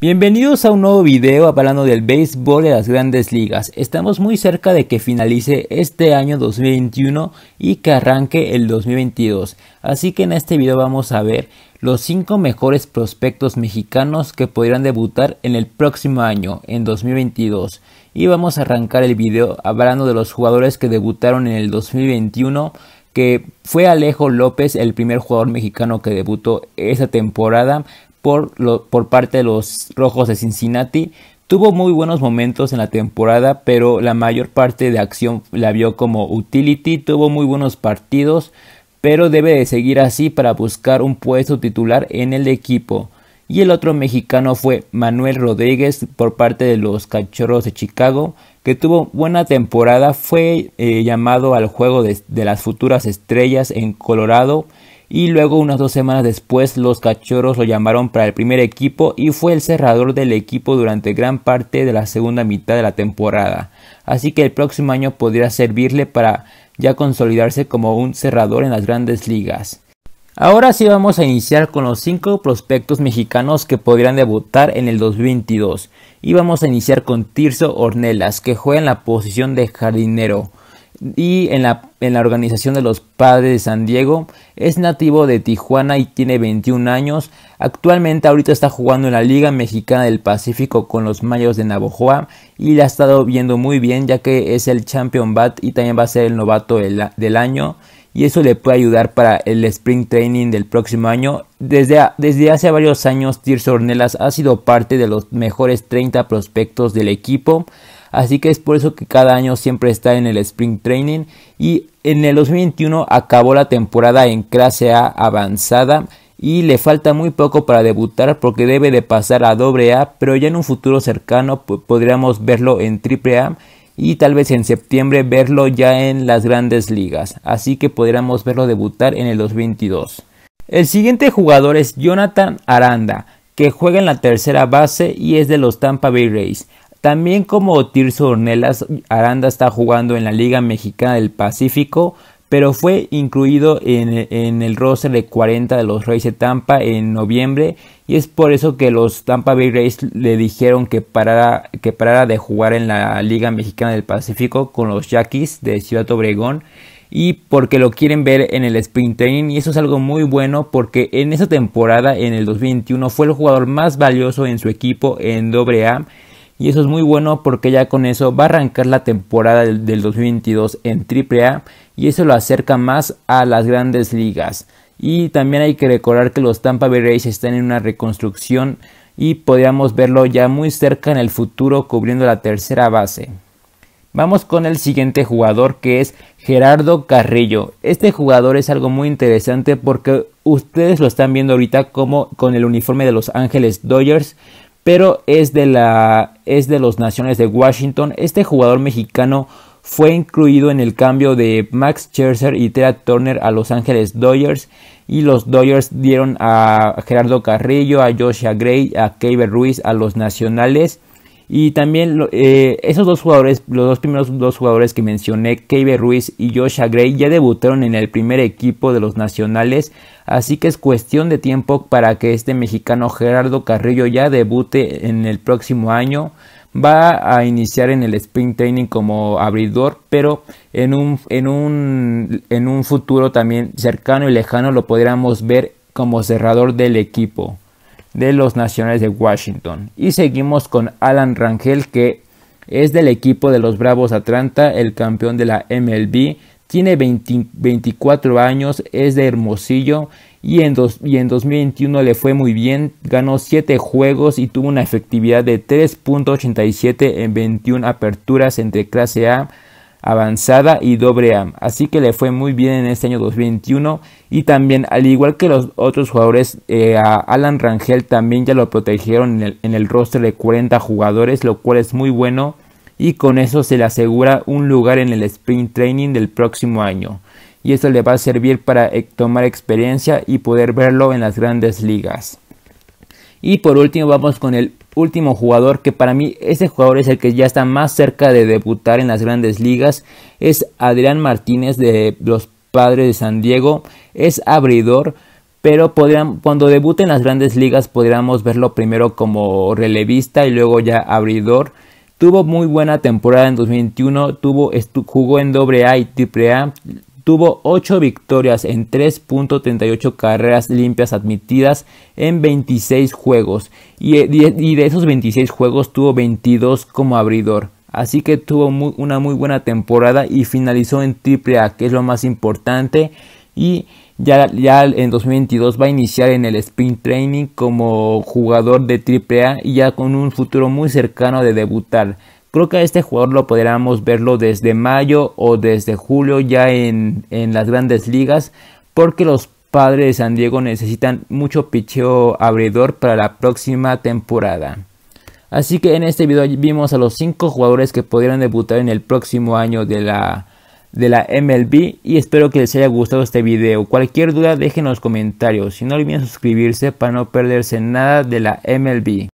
Bienvenidos a un nuevo video hablando del béisbol de las grandes ligas. Estamos muy cerca de que finalice este año 2021 y que arranque el 2022. Así que en este video vamos a ver los 5 mejores prospectos mexicanos que podrían debutar en el próximo año, en 2022. Y vamos a arrancar el video hablando de los jugadores que debutaron en el 2021 que fue Alejo López el primer jugador mexicano que debutó esa temporada por, por parte de los Rojos de Cincinnati. Tuvo muy buenos momentos en la temporada, pero la mayor parte de acción la vio como utility. Tuvo muy buenos partidos, pero debe de seguir así para buscar un puesto titular en el equipo. Y el otro mexicano fue Manuel Rodríguez por parte de los Cachorros de Chicago, que tuvo buena temporada, fue eh, llamado al juego de, de las futuras estrellas en Colorado y luego unas dos semanas después los cachorros lo llamaron para el primer equipo y fue el cerrador del equipo durante gran parte de la segunda mitad de la temporada, así que el próximo año podría servirle para ya consolidarse como un cerrador en las grandes ligas. Ahora sí vamos a iniciar con los cinco prospectos mexicanos que podrían debutar en el 2022 y vamos a iniciar con Tirso Ornelas que juega en la posición de jardinero y en la, en la Organización de los Padres de San Diego. Es nativo de Tijuana y tiene 21 años. Actualmente ahorita está jugando en la Liga Mexicana del Pacífico con los Mayos de Navojoa y la ha estado viendo muy bien ya que es el Champion Bat y también va a ser el novato del, año. Y eso le puede ayudar para el Spring Training del próximo año. Desde, desde hace varios años, Tirso Ornelas ha sido parte de los mejores 30 prospectos del equipo. Así que es por eso que cada año siempre está en el Spring Training. Y en el 2021 acabó la temporada en clase A avanzada y le falta muy poco para debutar porque debe de pasar a doble A, pero ya en un futuro cercano podríamos verlo en triple A y tal vez en septiembre verlo ya en las grandes ligas, así que podríamos verlo debutar en el 2022. El siguiente jugador es Jonathan Aranda, que juega en la tercera base y es de los Tampa Bay Rays. También como Tirso Ornelas, Aranda está jugando en la Liga Mexicana del Pacífico, pero fue incluido en, el roster de 40 de los Rays de Tampa en noviembre y es por eso que los Tampa Bay Rays le dijeron que parara, que parara de jugar en la Liga Mexicana del Pacífico con los Yaquis de Ciudad Obregón y porque lo quieren ver en el Spring training y eso es algo muy bueno porque en esa temporada en el 2021 fue el jugador más valioso en su equipo en AA y eso es muy bueno porque ya con eso va a arrancar la temporada del, 2022 en AAA y eso lo acerca más a las grandes ligas. Y también hay que recordar que los Tampa Bay Rays están en una reconstrucción y podríamos verlo ya muy cerca en el futuro cubriendo la tercera base. Vamos con el siguiente jugador que es Gerardo Carrillo. Este jugador es algo muy interesante porque ustedes lo están viendo ahorita como con el uniforme de Los Ángeles Dodgers, pero es de, la, es de los Nacionales de Washington. Este jugador mexicano fue incluido en el cambio de Max Scherzer y Tera Turner a Los Ángeles Dodgers y los Dodgers dieron a Gerardo Carrillo, a Josh Gray, a Kevin Ruiz a los Nacionales y también eh, esos dos jugadores, los dos primeros dos jugadores que mencioné, Kevin Ruiz y Josh Gray, ya debutaron en el primer equipo de los nacionales, así que es cuestión de tiempo para que este mexicano Gerardo Carrillo ya debute en el próximo año. Va a iniciar en el Spring Training como abridor, pero en un, en un, en un futuro también cercano y lejano lo podríamos ver como cerrador del equipo de los Nacionales de Washington. Y seguimos con Alan Rangel que es del equipo de los Bravos Atlanta, el campeón de la MLB. Tiene 24 años, es de Hermosillo y en, dos, y en 2021 le fue muy bien. Ganó 7 juegos y tuvo una efectividad de 3.87 en 21 aperturas entre clase A avanzada y doble A. Así que le fue muy bien en este año 2021 y también al igual que los otros jugadores, eh, a Alan Rangel también ya lo protegieron en el, en roster de 40 jugadores, lo cual es muy bueno y con eso se le asegura un lugar en el sprint training del próximo año. Y esto le va a servir para tomar experiencia y poder verlo en las grandes ligas. Y por último vamos con el último jugador que para mí este jugador es el que ya está más cerca de debutar en las grandes ligas es Adrián Martínez de los Padres de San Diego es abridor pero podrían, cuando debute en las grandes ligas podríamos verlo primero como relevista y luego ya abridor tuvo muy buena temporada en 2021 tuvo jugó en doble A AA y triple A Tuvo 8 victorias en 3.38 carreras limpias admitidas en 26 juegos eh, y de esos 26 juegos tuvo 22 como abridor. Así que tuvo una muy buena temporada y finalizó en AAA, que es lo más importante. Y ya, ya, en 2022 va a iniciar en el Spring Training como jugador de AAA y ya con un futuro muy cercano de debutar. Creo que a este jugador lo podríamos verlo desde mayo o desde julio ya en, las grandes ligas, porque los padres de San Diego necesitan mucho picheo abridor para la próxima temporada. Así que en este video vimos a los 5 jugadores que podrían debutar en el próximo año de la, de la MLB y espero que les haya gustado este video. Cualquier duda dejen en los comentarios y no olviden suscribirse para no perderse nada de la MLB.